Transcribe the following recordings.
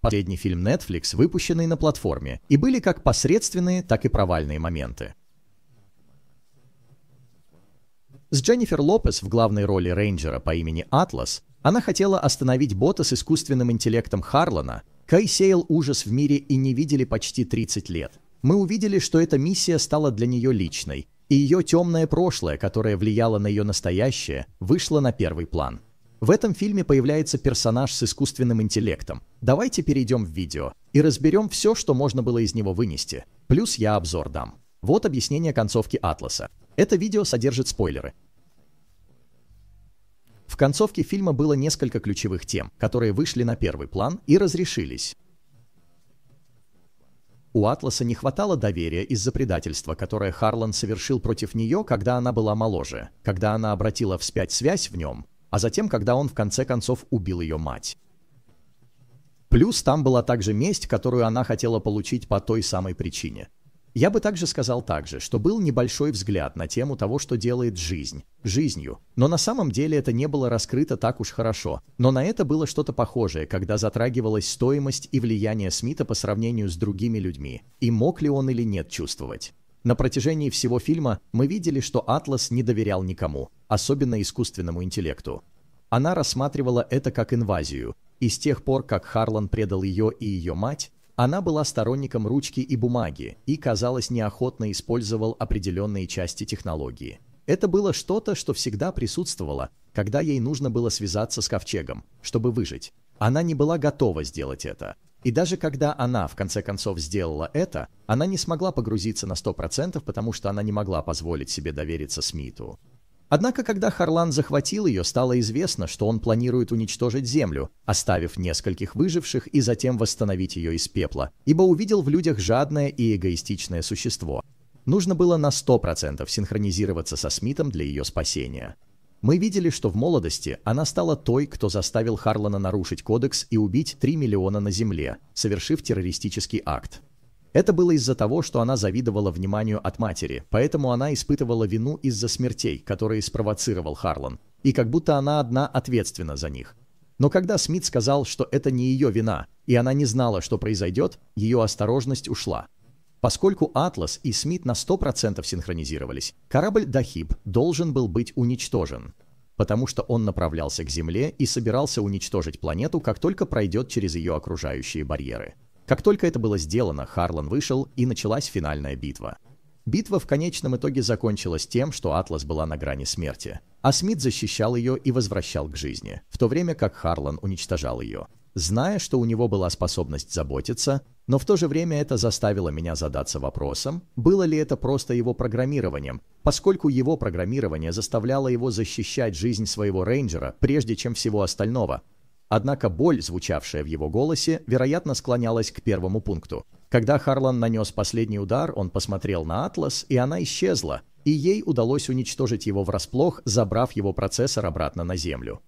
последний фильм Netflix, выпущенный на платформе, и были как посредственные, так и провальные моменты. С Дженнифер Лопес в главной роли рейнджера по имени Атлас она хотела остановить бота с искусственным интеллектом Харлана. Кай сеял ужас в мире и не видели почти 30 лет. Мы увидели, что эта миссия стала для нее личной, и ее темное прошлое, которое влияло на ее настоящее, вышло на первый план – в этом фильме появляется персонаж с искусственным интеллектом. Давайте перейдем в видео и разберем все, что можно было из него вынести. Плюс я обзор дам. Вот объяснение концовки Атласа. Это видео содержит спойлеры. В концовке фильма было несколько ключевых тем, которые вышли на первый план и разрешились. У Атласа не хватало доверия из-за предательства, которое Харлан совершил против нее, когда она была моложе, когда она обратила вспять связь в нем, а затем, когда он в конце концов убил ее мать. Плюс там была также месть, которую она хотела получить по той самой причине. Я бы также сказал также, что был небольшой взгляд на тему того, что делает жизнь, жизнью, но на самом деле это не было раскрыто так уж хорошо, но на это было что-то похожее, когда затрагивалась стоимость и влияние Смита по сравнению с другими людьми, и мог ли он или нет чувствовать. На протяжении всего фильма мы видели, что Атлас не доверял никому, особенно искусственному интеллекту. Она рассматривала это как инвазию, и с тех пор, как Харлан предал ее и ее мать, она была сторонником ручки и бумаги и, казалось, неохотно использовал определенные части технологии. Это было что-то, что всегда присутствовало, когда ей нужно было связаться с ковчегом, чтобы выжить. Она не была готова сделать это. И даже когда она, в конце концов, сделала это, она не смогла погрузиться на 100%, потому что она не могла позволить себе довериться Смиту. Однако, когда Харлан захватил ее, стало известно, что он планирует уничтожить Землю, оставив нескольких выживших и затем восстановить ее из пепла, ибо увидел в людях жадное и эгоистичное существо. Нужно было на 100% синхронизироваться со Смитом для ее спасения. Мы видели, что в молодости она стала той, кто заставил Харлана нарушить кодекс и убить 3 миллиона на Земле, совершив террористический акт. Это было из-за того, что она завидовала вниманию от матери, поэтому она испытывала вину из-за смертей, которые спровоцировал Харлан, и как будто она одна ответственна за них. Но когда Смит сказал, что это не ее вина, и она не знала, что произойдет, ее осторожность ушла. Поскольку «Атлас» и Смит на 100% синхронизировались, корабль «Дахиб» должен был быть уничтожен, потому что он направлялся к Земле и собирался уничтожить планету, как только пройдет через ее окружающие барьеры. Как только это было сделано, Харлан вышел, и началась финальная битва. Битва в конечном итоге закончилась тем, что Атлас была на грани смерти, а Смит защищал ее и возвращал к жизни, в то время как Харлан уничтожал ее. Зная, что у него была способность заботиться, но в то же время это заставило меня задаться вопросом, было ли это просто его программированием, поскольку его программирование заставляло его защищать жизнь своего рейнджера прежде чем всего остального, Однако боль, звучавшая в его голосе, вероятно, склонялась к первому пункту. Когда Харлан нанес последний удар, он посмотрел на Атлас, и она исчезла, и ей удалось уничтожить его врасплох, забрав его процессор обратно на землю.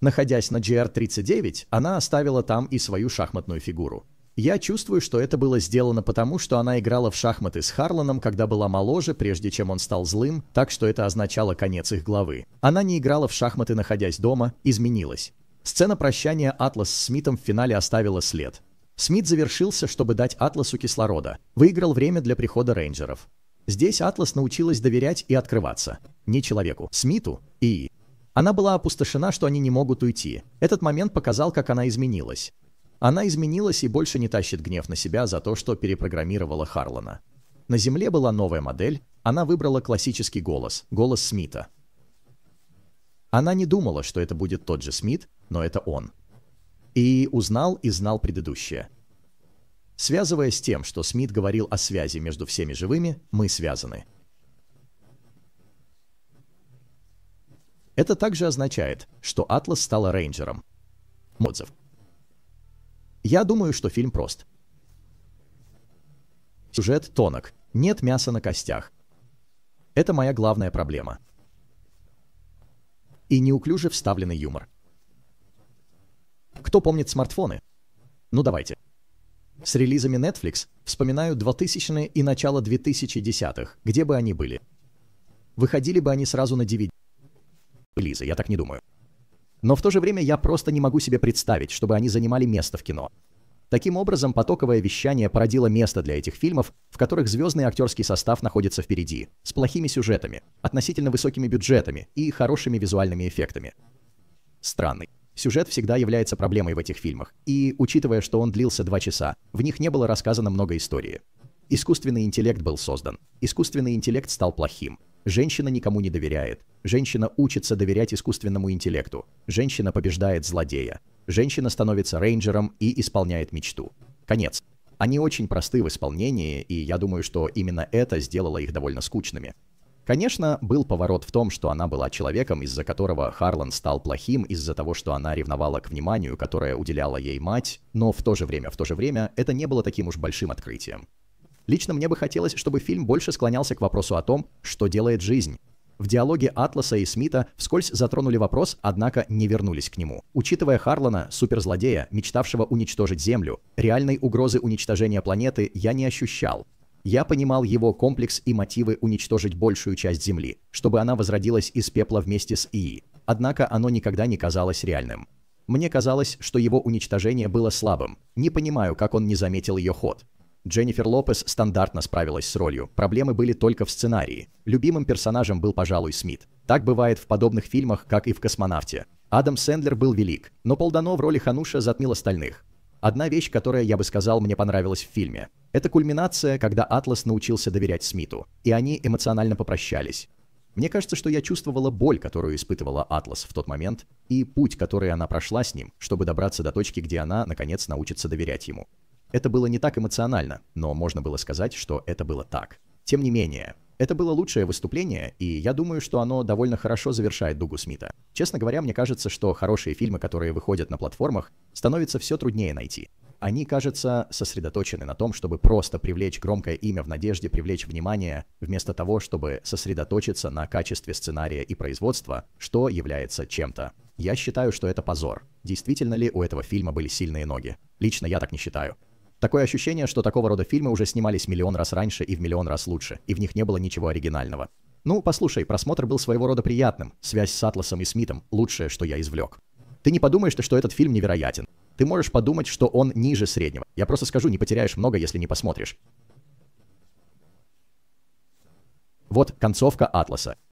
Находясь на GR-39, она оставила там и свою шахматную фигуру. Я чувствую, что это было сделано потому, что она играла в шахматы с Харланом, когда была моложе, прежде чем он стал злым, так что это означало конец их главы. Она не играла в шахматы, находясь дома, изменилась. Сцена прощания Атлас с Смитом в финале оставила след. Смит завершился, чтобы дать Атласу кислорода. Выиграл время для прихода рейнджеров. Здесь Атлас научилась доверять и открываться. Не человеку, Смиту и... Она была опустошена, что они не могут уйти. Этот момент показал, как она изменилась. Она изменилась и больше не тащит гнев на себя за то, что перепрограммировала Харлана. На Земле была новая модель, она выбрала классический голос, голос Смита. Она не думала, что это будет тот же Смит, но это он. И узнал и знал предыдущее. Связывая с тем, что Смит говорил о связи между всеми живыми, мы связаны. Это также означает, что Атлас стала рейнджером. Отзыв. Я думаю, что фильм прост. Сюжет тонок, нет мяса на костях. Это моя главная проблема. И неуклюже вставленный юмор. Кто помнит смартфоны? Ну давайте. С релизами Netflix вспоминаю 2000-е и начало 2010-х, где бы они были. Выходили бы они сразу на DVD. Лиза, я так не думаю. Но в то же время я просто не могу себе представить, чтобы они занимали место в кино. Таким образом, потоковое вещание породило место для этих фильмов, в которых звездный актерский состав находится впереди, с плохими сюжетами, относительно высокими бюджетами и хорошими визуальными эффектами. Странный. Сюжет всегда является проблемой в этих фильмах, и, учитывая, что он длился два часа, в них не было рассказано много истории. Искусственный интеллект был создан. Искусственный интеллект стал плохим. Женщина никому не доверяет. Женщина учится доверять искусственному интеллекту. Женщина побеждает злодея. Женщина становится рейнджером и исполняет мечту. Конец. Они очень просты в исполнении, и я думаю, что именно это сделало их довольно скучными. Конечно, был поворот в том, что она была человеком, из-за которого Харлан стал плохим, из-за того, что она ревновала к вниманию, которое уделяла ей мать, но в то же время, в то же время, это не было таким уж большим открытием. Лично мне бы хотелось, чтобы фильм больше склонялся к вопросу о том, что делает жизнь. В диалоге Атласа и Смита вскользь затронули вопрос, однако не вернулись к нему. Учитывая Харлана, суперзлодея, мечтавшего уничтожить Землю, реальной угрозы уничтожения планеты я не ощущал, я понимал его комплекс и мотивы уничтожить большую часть Земли, чтобы она возродилась из пепла вместе с ИИ. Однако оно никогда не казалось реальным. Мне казалось, что его уничтожение было слабым. Не понимаю, как он не заметил ее ход. Дженнифер Лопес стандартно справилась с ролью. Проблемы были только в сценарии. Любимым персонажем был, пожалуй, Смит. Так бывает в подобных фильмах, как и в «Космонавте». Адам Сэндлер был велик, но Полдано в роли Хануша затмил остальных. Одна вещь, которая, я бы сказал, мне понравилась в фильме – это кульминация, когда Атлас научился доверять Смиту, и они эмоционально попрощались. Мне кажется, что я чувствовала боль, которую испытывала Атлас в тот момент, и путь, который она прошла с ним, чтобы добраться до точки, где она, наконец, научится доверять ему. Это было не так эмоционально, но можно было сказать, что это было так. Тем не менее, это было лучшее выступление, и я думаю, что оно довольно хорошо завершает Дугу Смита. Честно говоря, мне кажется, что хорошие фильмы, которые выходят на платформах, становится все труднее найти. Они, кажется, сосредоточены на том, чтобы просто привлечь громкое имя в надежде привлечь внимание, вместо того, чтобы сосредоточиться на качестве сценария и производства, что является чем-то. Я считаю, что это позор. Действительно ли у этого фильма были сильные ноги? Лично я так не считаю. Такое ощущение, что такого рода фильмы уже снимались миллион раз раньше и в миллион раз лучше, и в них не было ничего оригинального. Ну, послушай, просмотр был своего рода приятным. Связь с Атласом и Смитом – лучшее, что я извлек. Ты не подумаешь, что этот фильм невероятен ты можешь подумать, что он ниже среднего. Я просто скажу, не потеряешь много, если не посмотришь. Вот концовка атласа.